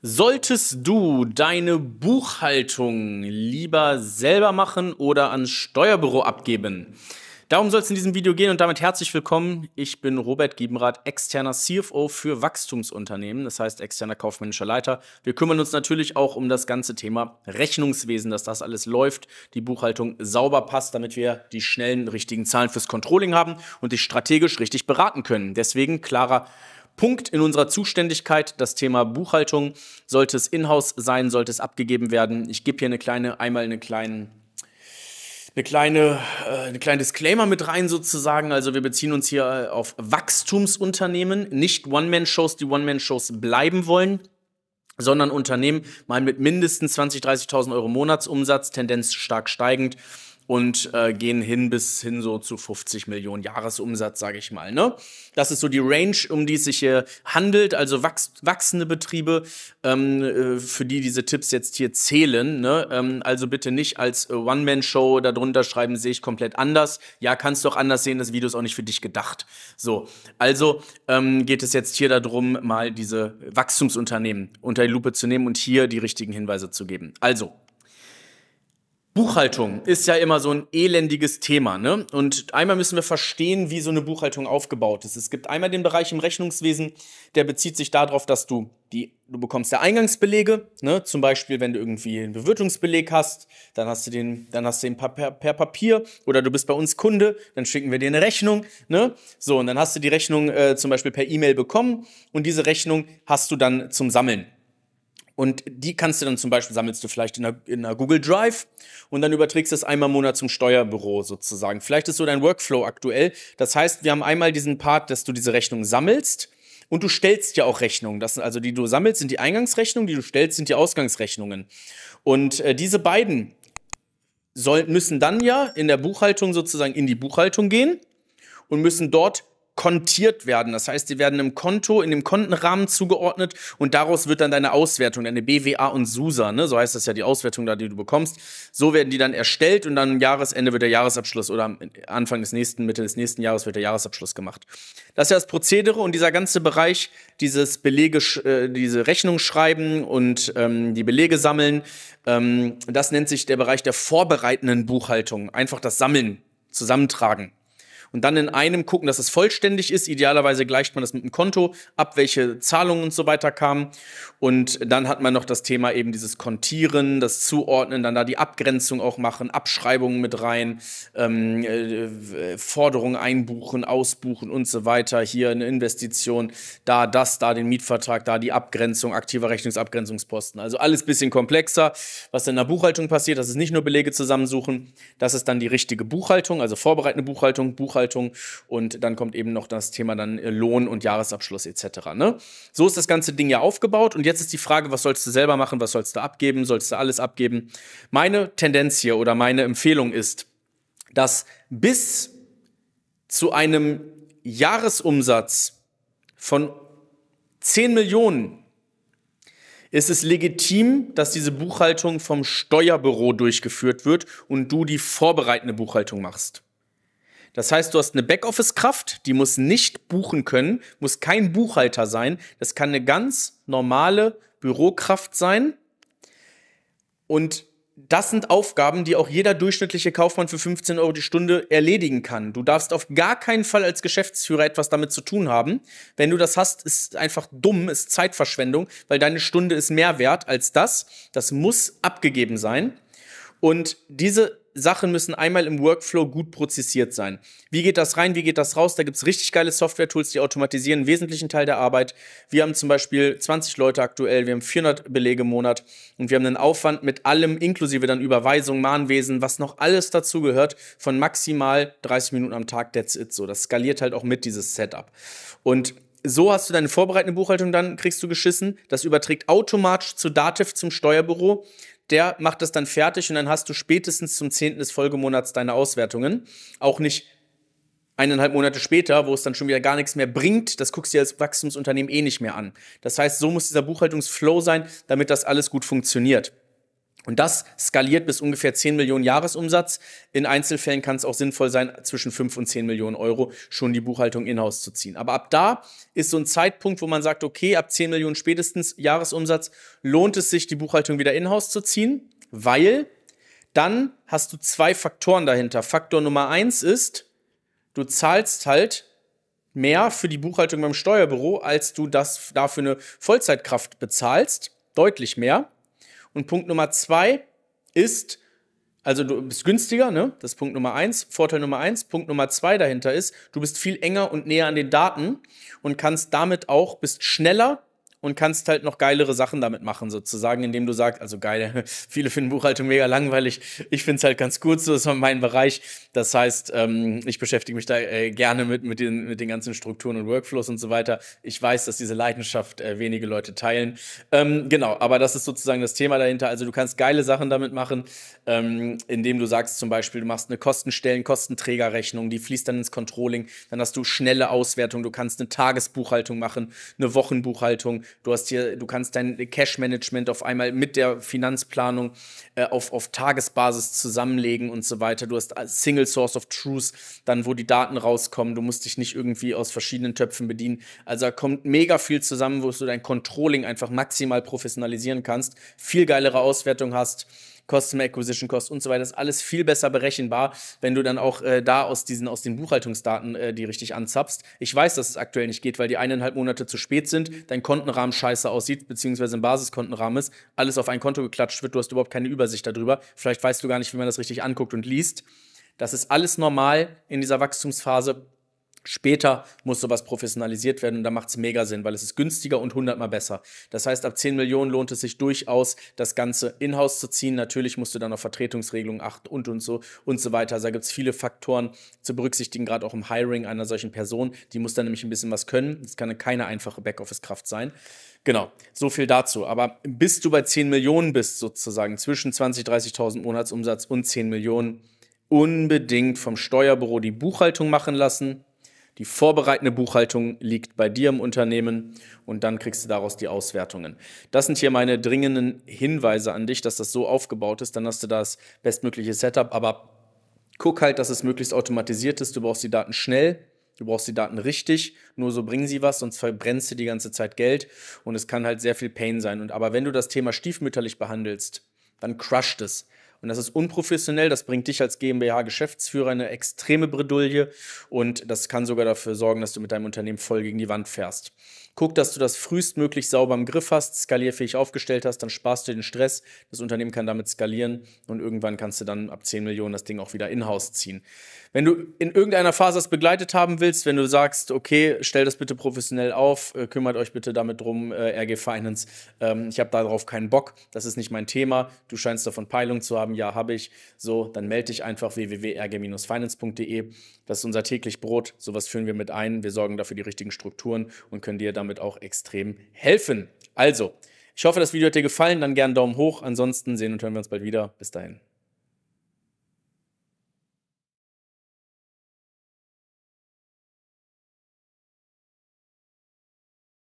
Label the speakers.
Speaker 1: Solltest du deine Buchhaltung lieber selber machen oder ans Steuerbüro abgeben? Darum soll es in diesem Video gehen und damit herzlich willkommen. Ich bin Robert Giebenrath, externer CFO für Wachstumsunternehmen, das heißt externer kaufmännischer Leiter. Wir kümmern uns natürlich auch um das ganze Thema Rechnungswesen, dass das alles läuft, die Buchhaltung sauber passt, damit wir die schnellen, richtigen Zahlen fürs Controlling haben und dich strategisch richtig beraten können. Deswegen klarer Punkt in unserer Zuständigkeit. Das Thema Buchhaltung. Sollte es in-house sein, sollte es abgegeben werden. Ich gebe hier eine kleine, einmal eine kleinen eine kleine, äh, eine kleine Disclaimer mit rein sozusagen. Also wir beziehen uns hier äh, auf Wachstumsunternehmen, nicht One-Man-Shows, die One-Man-Shows bleiben wollen, sondern Unternehmen mal mit mindestens 20.000, 30.000 Euro Monatsumsatz, Tendenz stark steigend und äh, gehen hin bis hin so zu 50 Millionen Jahresumsatz, sage ich mal. Ne? Das ist so die Range, um die es sich hier handelt, also wachs wachsende Betriebe, ähm, äh, für die diese Tipps jetzt hier zählen. Ne? Ähm, also bitte nicht als äh, One-Man-Show darunter schreiben, sehe ich komplett anders. Ja, kannst doch anders sehen, das Video ist auch nicht für dich gedacht. So, also ähm, geht es jetzt hier darum, mal diese Wachstumsunternehmen unter die Lupe zu nehmen und hier die richtigen Hinweise zu geben. Also, Buchhaltung ist ja immer so ein elendiges Thema. Ne? Und einmal müssen wir verstehen, wie so eine Buchhaltung aufgebaut ist. Es gibt einmal den Bereich im Rechnungswesen, der bezieht sich darauf, dass du die, du bekommst ja Eingangsbelege, ne? zum Beispiel, wenn du irgendwie einen Bewirtungsbeleg hast, dann hast du den, dann hast du den per, per Papier oder du bist bei uns Kunde, dann schicken wir dir eine Rechnung. Ne? So, und dann hast du die Rechnung äh, zum Beispiel per E-Mail bekommen und diese Rechnung hast du dann zum Sammeln. Und die kannst du dann zum Beispiel, sammelst du vielleicht in einer, in einer Google Drive und dann überträgst du es einmal im Monat zum Steuerbüro sozusagen. Vielleicht ist so dein Workflow aktuell. Das heißt, wir haben einmal diesen Part, dass du diese Rechnung sammelst. Und du stellst ja auch Rechnungen. Das, also die du sammelst, sind die Eingangsrechnungen, die du stellst, sind die Ausgangsrechnungen. Und äh, diese beiden soll, müssen dann ja in der Buchhaltung sozusagen in die Buchhaltung gehen und müssen dort kontiert werden. Das heißt, die werden im Konto, in dem Kontenrahmen zugeordnet und daraus wird dann deine Auswertung, deine BWA und SUSA, ne? so heißt das ja die Auswertung da, die du bekommst. So werden die dann erstellt und dann am Jahresende wird der Jahresabschluss oder am Anfang des nächsten, Mitte des nächsten Jahres wird der Jahresabschluss gemacht. Das ist ja das Prozedere und dieser ganze Bereich, dieses Belege, äh, diese Rechnung schreiben und ähm, die Belege sammeln, ähm, das nennt sich der Bereich der vorbereitenden Buchhaltung. Einfach das Sammeln, zusammentragen und dann in einem gucken, dass es vollständig ist. Idealerweise gleicht man das mit einem Konto ab, welche Zahlungen und so weiter kamen. Und dann hat man noch das Thema eben dieses Kontieren, das Zuordnen, dann da die Abgrenzung auch machen, Abschreibungen mit rein, ähm, äh, Forderungen einbuchen, ausbuchen und so weiter. Hier eine Investition, da das, da den Mietvertrag, da die Abgrenzung, aktiver Rechnungsabgrenzungsposten. Also alles bisschen komplexer, was in der Buchhaltung passiert. Das ist nicht nur Belege zusammensuchen, das ist dann die richtige Buchhaltung, also vorbereitende Buchhaltung, Buchhaltung Buchhaltung und dann kommt eben noch das Thema dann äh, Lohn und Jahresabschluss etc. Ne? So ist das ganze Ding ja aufgebaut und jetzt ist die Frage, was sollst du selber machen, was sollst du abgeben, sollst du alles abgeben? Meine Tendenz hier oder meine Empfehlung ist, dass bis zu einem Jahresumsatz von 10 Millionen ist es legitim, dass diese Buchhaltung vom Steuerbüro durchgeführt wird und du die vorbereitende Buchhaltung machst. Das heißt, du hast eine Backoffice-Kraft, die muss nicht buchen können, muss kein Buchhalter sein. Das kann eine ganz normale Bürokraft sein. Und das sind Aufgaben, die auch jeder durchschnittliche Kaufmann für 15 Euro die Stunde erledigen kann. Du darfst auf gar keinen Fall als Geschäftsführer etwas damit zu tun haben. Wenn du das hast, ist einfach dumm, ist Zeitverschwendung, weil deine Stunde ist mehr wert als das. Das muss abgegeben sein. Und diese Sachen müssen einmal im Workflow gut prozessiert sein. Wie geht das rein, wie geht das raus? Da gibt es richtig geile Software-Tools, die automatisieren einen wesentlichen Teil der Arbeit. Wir haben zum Beispiel 20 Leute aktuell, wir haben 400 Belege im Monat und wir haben einen Aufwand mit allem, inklusive dann Überweisung, Mahnwesen, was noch alles dazu gehört, von maximal 30 Minuten am Tag, that's it. So, das skaliert halt auch mit, dieses Setup. Und so hast du deine vorbereitende Buchhaltung, dann kriegst du geschissen. Das überträgt automatisch zu Dativ zum Steuerbüro der macht das dann fertig und dann hast du spätestens zum 10. des Folgemonats deine Auswertungen. Auch nicht eineinhalb Monate später, wo es dann schon wieder gar nichts mehr bringt, das guckst du dir als Wachstumsunternehmen eh nicht mehr an. Das heißt, so muss dieser Buchhaltungsflow sein, damit das alles gut funktioniert. Und das skaliert bis ungefähr 10 Millionen Jahresumsatz. In Einzelfällen kann es auch sinnvoll sein, zwischen 5 und 10 Millionen Euro schon die Buchhaltung in-house zu ziehen. Aber ab da ist so ein Zeitpunkt, wo man sagt, okay, ab 10 Millionen spätestens Jahresumsatz lohnt es sich, die Buchhaltung wieder in-house zu ziehen, weil dann hast du zwei Faktoren dahinter. Faktor Nummer eins ist, du zahlst halt mehr für die Buchhaltung beim Steuerbüro, als du das dafür eine Vollzeitkraft bezahlst. Deutlich mehr. Und Punkt Nummer zwei ist, also du bist günstiger, ne? Das ist Punkt Nummer eins. Vorteil Nummer eins. Punkt Nummer zwei dahinter ist, du bist viel enger und näher an den Daten und kannst damit auch, bist schneller und kannst halt noch geilere Sachen damit machen, sozusagen, indem du sagst, also geil, viele finden Buchhaltung mega langweilig. Ich finde es halt ganz gut, so ist halt mein Bereich. Das heißt, ähm, ich beschäftige mich da äh, gerne mit, mit, den, mit den ganzen Strukturen und Workflows und so weiter. Ich weiß, dass diese Leidenschaft äh, wenige Leute teilen. Ähm, genau, aber das ist sozusagen das Thema dahinter. Also du kannst geile Sachen damit machen, ähm, indem du sagst zum Beispiel, du machst eine Kostenstellen, Kostenträgerrechnung, die fließt dann ins Controlling. Dann hast du schnelle Auswertung, du kannst eine Tagesbuchhaltung machen, eine Wochenbuchhaltung du hast hier, du kannst dein Cash-Management auf einmal mit der Finanzplanung äh, auf, auf Tagesbasis zusammenlegen und so weiter. Du hast Single Source of Truth, dann wo die Daten rauskommen, du musst dich nicht irgendwie aus verschiedenen Töpfen bedienen. Also da kommt mega viel zusammen, wo du dein Controlling einfach maximal professionalisieren kannst, viel geilere Auswertung hast Customer Acquisition Cost und so weiter, ist alles viel besser berechenbar, wenn du dann auch äh, da aus diesen, aus den Buchhaltungsdaten äh, die richtig anzapfst. Ich weiß, dass es aktuell nicht geht, weil die eineinhalb Monate zu spät sind, mhm. dein Kontenrahmen scheiße aussieht, beziehungsweise im Basiskontenrahmen ist, alles auf ein Konto geklatscht wird, du hast überhaupt keine Übersicht darüber. Vielleicht weißt du gar nicht, wie man das richtig anguckt und liest. Das ist alles normal in dieser Wachstumsphase Später muss sowas professionalisiert werden und da macht es mega Sinn, weil es ist günstiger und hundertmal besser. Das heißt, ab 10 Millionen lohnt es sich durchaus, das Ganze in-house zu ziehen. Natürlich musst du dann auf Vertretungsregelungen achten und und so und so weiter. Also da gibt es viele Faktoren zu berücksichtigen, gerade auch im Hiring einer solchen Person. Die muss dann nämlich ein bisschen was können. Das kann keine einfache Backoffice-Kraft sein. Genau, so viel dazu. Aber bis du bei 10 Millionen bist, sozusagen zwischen 20.000, 30.000 Monatsumsatz und 10 Millionen, unbedingt vom Steuerbüro die Buchhaltung machen lassen die vorbereitende Buchhaltung liegt bei dir im Unternehmen und dann kriegst du daraus die Auswertungen. Das sind hier meine dringenden Hinweise an dich, dass das so aufgebaut ist. Dann hast du das bestmögliche Setup, aber guck halt, dass es möglichst automatisiert ist. Du brauchst die Daten schnell. Du brauchst die Daten richtig, nur so bringen sie was, sonst verbrennst du die ganze Zeit Geld und es kann halt sehr viel Pain sein. Und aber wenn du das Thema stiefmütterlich behandelst, dann crusht es und das ist unprofessionell. Das bringt dich als GmbH-Geschäftsführer eine extreme Bredouille und das kann sogar dafür sorgen, dass du mit deinem Unternehmen voll gegen die Wand fährst. Guck, dass du das frühestmöglich sauber im Griff hast, skalierfähig aufgestellt hast, dann sparst du den Stress. Das Unternehmen kann damit skalieren und irgendwann kannst du dann ab 10 Millionen das Ding auch wieder in-house ziehen wenn du in irgendeiner Phase das begleitet haben willst, wenn du sagst, okay, stell das bitte professionell auf, äh, kümmert euch bitte damit drum, äh, RG Finance, ähm, ich habe darauf keinen Bock, das ist nicht mein Thema, du scheinst davon Peilung zu haben, ja, habe ich, so, dann melde dich einfach www.rg-finance.de, das ist unser täglich Brot, sowas führen wir mit ein, wir sorgen dafür die richtigen Strukturen und können dir damit auch extrem helfen. Also, ich hoffe, das Video hat dir gefallen, dann gerne Daumen hoch, ansonsten sehen und hören wir uns bald wieder, bis dahin.